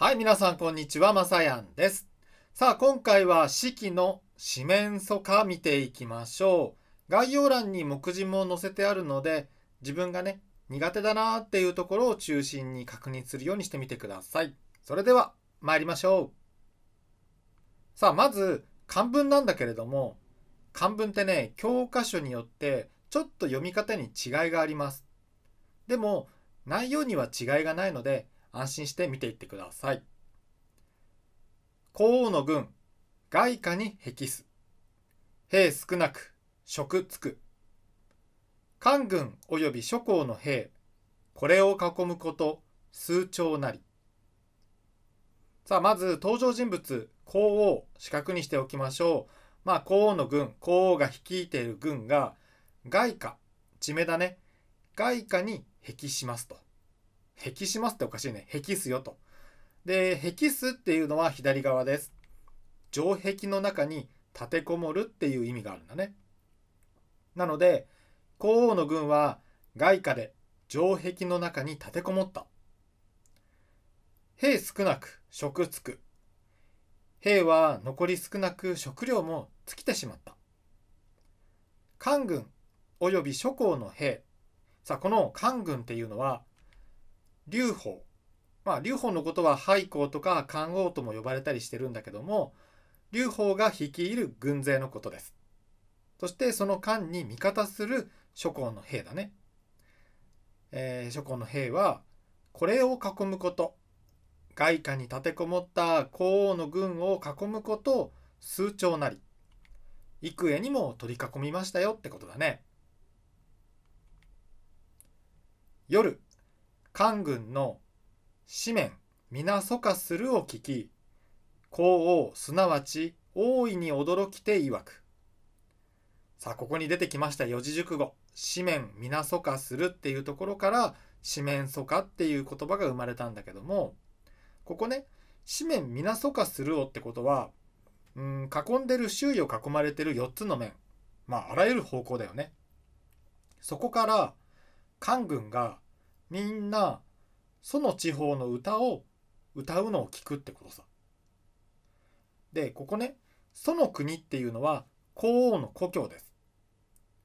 はい、皆さんこんにちは、まさやんです。さあ、今回は式の四面楚歌見ていきましょう。概要欄に目次も載せてあるので、自分がね、苦手だなーっていうところを中心に確認するようにしてみてください。それでは、参りましょう。さあ、まず、漢文なんだけれども、漢文ってね、教科書によってちょっと読み方に違いがあります。でも、内容には違いがないので、安心して見ていってください。皇后の軍、外貨に壁す。兵少なく、職つく。官軍及び諸侯の兵、これを囲むこと、数兆なり。さあ、まず登場人物、皇后、四角にしておきましょう。まあ、皇后の軍、皇后が率いている軍が、外貨、地名だね。外貨に壁しますと。壁しますっておかしいね。壁すよと。で、壁すっていうのは左側です。城壁の中に立てこもるっていう意味があるんだね。なので、皇后の軍は外貨で城壁の中に立てこもった。兵少なく食つく。兵は残り少なく食料も尽きてしまった。官軍及び諸侯の兵。さあ、この官軍っていうのは劉邦まあ劉邦のことは廃校とか漢王とも呼ばれたりしてるんだけども劉邦が率いる軍勢のことです。そしてその間に味方する諸侯の兵だね。えー、諸侯の兵はこれを囲むこと外貨に立てこもった皇后の軍を囲むことを数兆なり幾重にも取り囲みましたよってことだね。夜官軍の紙面皆そ化するを聞き皇王すなわち大いに驚きて曰くさあここに出てきました四字熟語紙面皆そ化するっていうところから紙面疎化っていう言葉が生まれたんだけどもここね紙面皆そ化するをってことはうん囲んでる周囲を囲まれてる4つの面まああらゆる方向だよねそこから官軍がみんなその地方の歌を歌うのを聞くってことさ。でここねその国っていうのは皇后の故郷です。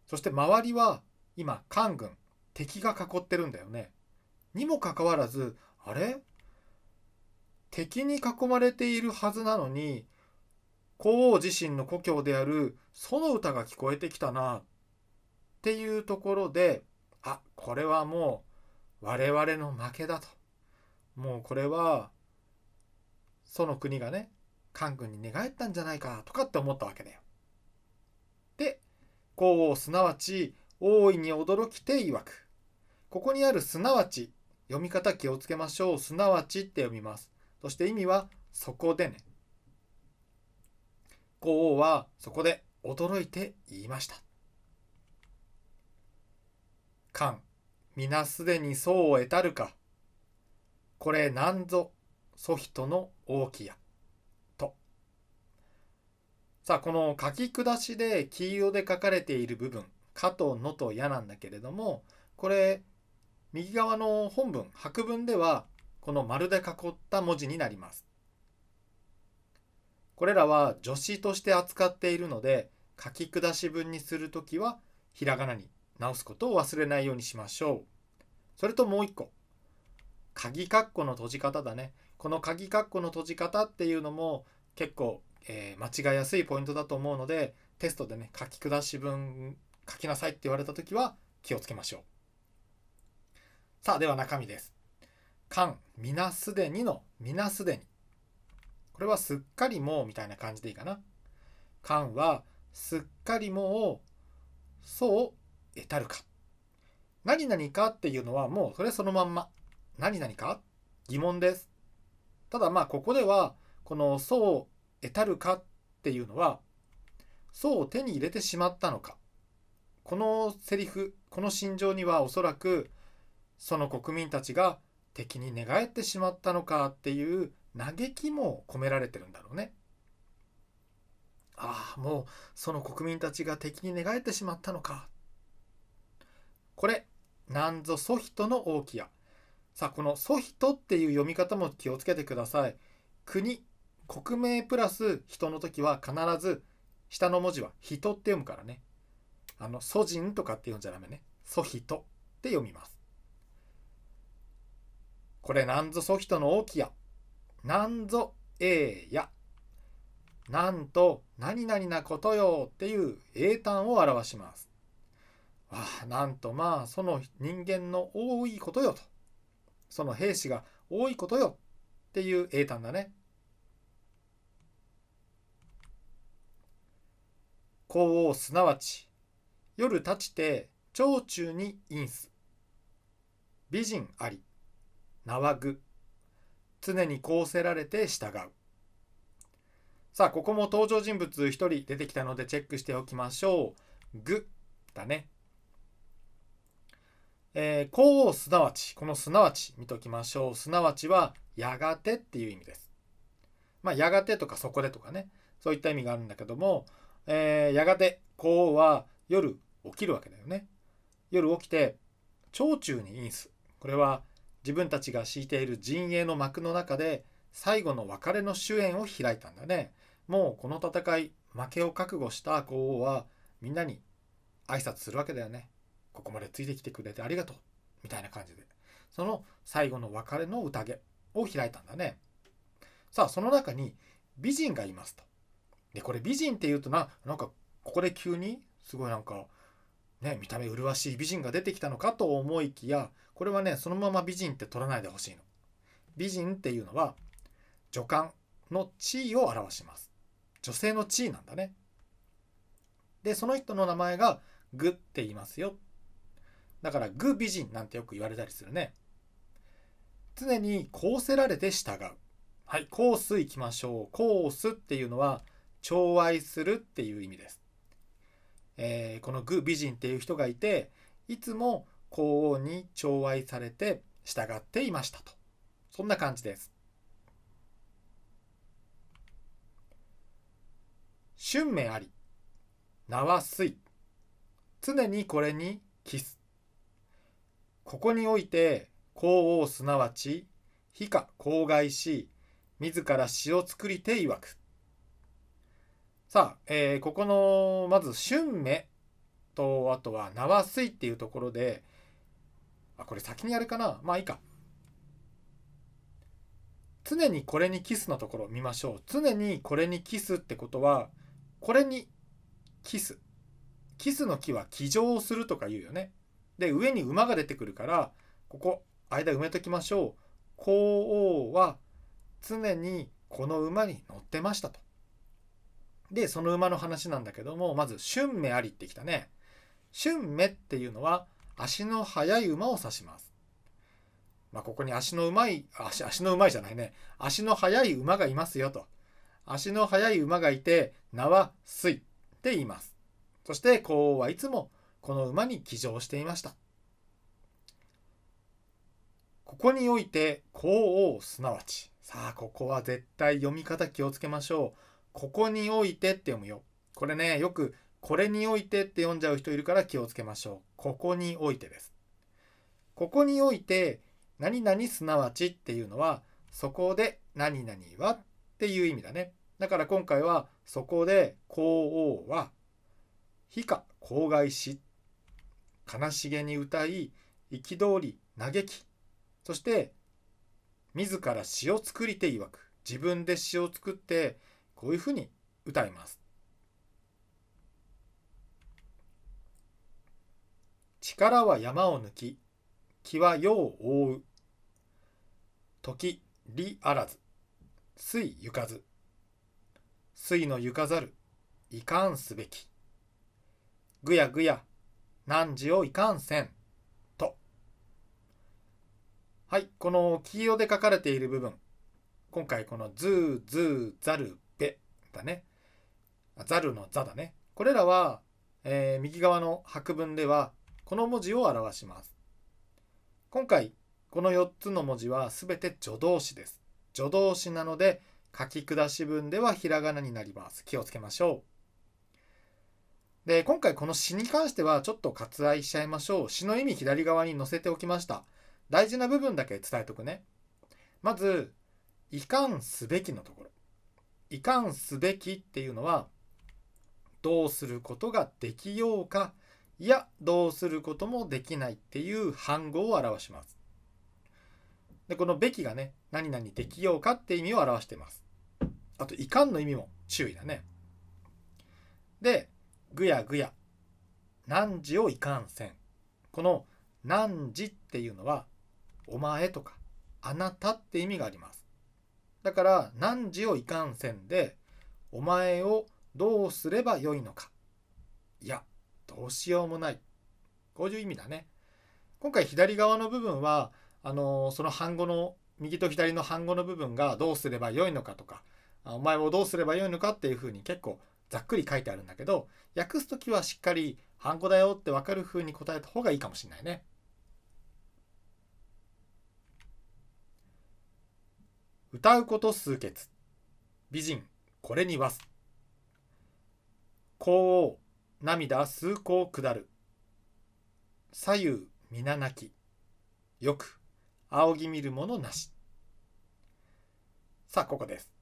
そして周りは今官軍敵が囲ってるんだよね。にもかかわらずあれ敵に囲まれているはずなのに皇后自身の故郷であるその歌が聞こえてきたなっていうところであこれはもう我々の負けだともうこれはその国がね韓軍に寝返ったんじゃないかとかって思ったわけだよ。で皇后すなわち大いに驚きて曰くここにあるすなわち読み方気をつけましょうすなわちって読みますそして意味はそこでね皇后はそこで驚いて言いました。韓皆すでにそうを得たるか。これなんぞ、ソヒトの大きや。と。さあ、この書き下しで黄色で書かれている部分、かとのとやなんだけれども、これ、右側の本文、白文では、この丸で囲った文字になります。これらは助詞として扱っているので、書き下し文にするときは、ひらがなに直すことを忘れないようにしましょう。それともう一個。鍵括弧の閉じ方だね。この鍵括弧の閉じ方っていうのも結構、えー、間違いやすいポイントだと思うので、テストでね、書き下し文書きなさいって言われた時は気をつけましょう。さあ、では中身です。みなすでにのみなすでに。これはすっかりもうみたいな感じでいいかな。間はすっかりもう、そうたるか何々かっていうのはもうそれそのまんま何々か疑問ですただまあここではこの「そうたるか」っていうのは「そうを手に入れてしまったのか」このセリフこの心情にはおそらくその国民たちが敵に寝返ってしまったのかっていう嘆きも込められてるんだろうね。ああもうその国民たちが敵に寝返ってしまったのかこれ、なんぞソヒトの王旗や。さあ、このソヒトっていう読み方も気をつけてください。国、国名プラス人の時は必ず下の文字は人って読むからね。あの、ソ人とかって読んじゃダメね。ソヒトって読みます。これなんぞソヒトの王旗や。なんぞえや。なんと何々なことよっていう英単を表します。あなんとまあその人間の多いことよとその兵士が多いことよっていう英単だね。皇王すなわち夜立ちて長中に飲す美人あり縄具常にこうせられて従うさあここも登場人物1人出てきたのでチェックしておきましょう「具」だねえー、こうすなわち、このすなわち見ときましょう。すなわちは、やがてっていう意味です。まあ、やがてとかそこでとかね、そういった意味があるんだけども、えー、やがて、こうは夜起きるわけだよね。夜起きて、長中に因す。これは自分たちが敷いている陣営の幕の中で、最後の別れの主演を開いたんだね。もうこの戦い、負けを覚悟した皇后はみんなに挨拶するわけだよね。ここまでついてきてくれてありがとうみたいな感じでその最後の別れの宴を開いたんだねさあその中に美人がいますとでこれ美人っていうとななんかここで急にすごいなんかね見た目麗しい美人が出てきたのかと思いきやこれはねそのまま美人って取らないでほしいの美人っていうのは女官の地位を表します女性の地位なんだねでその人の名前がグって言いますよだから愚美人なんてよく言われたりするね。常にこうせられて従う。はい、コース行きましょう。コースっていうのは、寵愛するっていう意味です。えー、この愚美人っていう人がいて、いつも皇王に寵愛されて従っていましたと。そんな感じです。春明あり、名は水。常にこれにキス。ここにおいて皇王すなわち非か公害し自ら詩を作りていわくさあ、えー、ここのまず「春芽」とあとは「縄水」っていうところであこれ先にやるかなまあいいか常にこれにキスのところを見ましょう常にこれにキスってことはこれにキスキスの木は騎乗するとか言うよねで上に馬が出てくるからここ間埋めときましょう皇后は常にこの馬に乗ってましたと。でその馬の話なんだけどもまず「春目あり」ってきたね。春目っていうのは足の速い馬を指します。まあ、ここに足のうまい足足のうまいじゃないね足の速い馬がいますよと。足の速い馬がいて名は水って言います。そして皇后はいつも「この馬に騎乗していましたここにおいて皇王すなわちさあここは絶対読み方気をつけましょうここにおいてって読むよこれねよくこれにおいてって読んじゃう人いるから気をつけましょうここにおいてですここにおいて何々すなわちっていうのはそこで何々はっていう意味だね。だから今回はそこで皇后は非か公害しっ悲しげに歌い憤り嘆きそして自ら詩を作りていわく自分で詩を作ってこういうふうに歌います。力は山を抜き気は世を覆う時理あらず水行かず水の行かざるいかんすべきぐやぐや何時をいかんせん。と。はい、この黄色で書かれている部分。今回このズーズーザルベだね。ザルのザだね。これらは、えー、右側の白文ではこの文字を表します。今回この4つの文字は全て助動詞です。助動詞なので書き下し文ではひらがなになります。気をつけましょう。で、今回この詩に関してはちょっと割愛しちゃいましょう。詩の意味左側に載せておきました。大事な部分だけ伝えとくね。まず、いかんすべきのところ。いかんすべきっていうのは、どうすることができようか、いや、どうすることもできないっていう反語を表します。で、このべきがね、何々できようかって意味を表しています。あと、いかんの意味も注意だね。で、ぐやぐや何時をいかんせんこの何時っていうのはお前とかあなたって意味がありますだから何時をいかんせんでお前をどうすればよいのかいやどうしようもないこういう意味だね今回左側の部分はあのその半語の右と左の半語の部分がどうすればよいのかとかお前をどうすればよいのかっていうふうに結構ざっくり書いてあるんだけど訳す時はしっかり「ハンコだよ」って分かる風に答えた方がいいかもしれないね。歌うこと数決美人これにわす皇王涙数行下る左右皆泣きよく仰ぎ見るものなしさあここです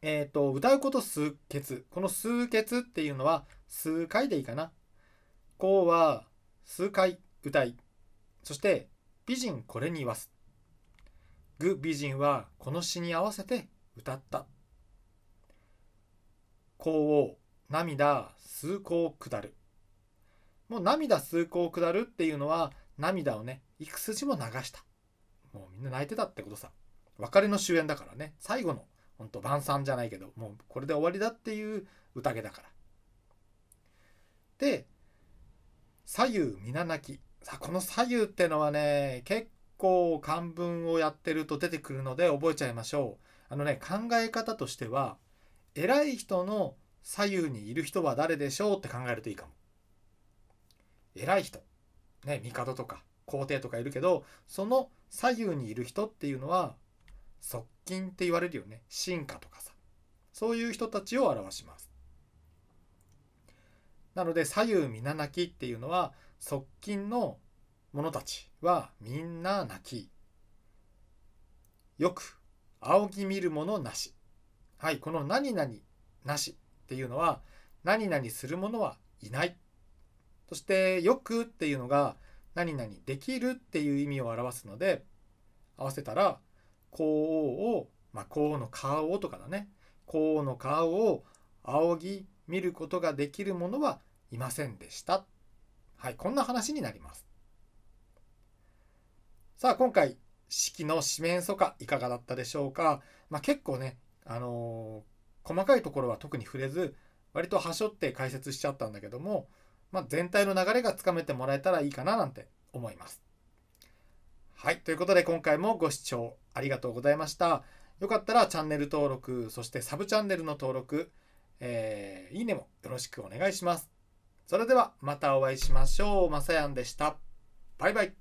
えっ、ー、と、歌うこと数決。この数決っていうのは数回でいいかな。こうは数回歌い。そして、美人これに言わす。具美人はこの詩に合わせて歌った。こう涙数行下る。もう涙数行下るっていうのは涙をね、いく筋も流した。もうみんな泣いてたってことさ。別れの終焉だからね、最後の本当晩餐じゃないけどもうこれで終わりだっていう宴だから。で左右皆なきさこの左右ってのはね結構漢文をやってると出てくるので覚えちゃいましょう。あのね考え方としては偉い人の左右にいる人は誰でしょうって考えるといいかも。偉い人ね帝とか皇帝とかいるけどその左右にいる人っていうのは側近って言われるよね進化とかさそういう人たちを表しますなので左右皆泣きっていうのは側近の者たちはみんな泣きよく仰ぎ見るものなしはいこの何々なしっていうのは何々する者はいないそしてよくっていうのが何々できるっていう意味を表すので合わせたら皇后を、まあ、皇后の顔をとかだね皇后の顔を仰ぎ見ることができるものはいませんでした。はい、こんな話になります。さあ今回式の四面楚歌いかがだったでしょうか、まあ、結構ね、あのー、細かいところは特に触れず割と端折って解説しちゃったんだけども、まあ、全体の流れがつかめてもらえたらいいかななんて思います。はい。ということで、今回もご視聴ありがとうございました。よかったらチャンネル登録、そしてサブチャンネルの登録、えー、いいねもよろしくお願いします。それではまたお会いしましょう。まさやんでした。バイバイ。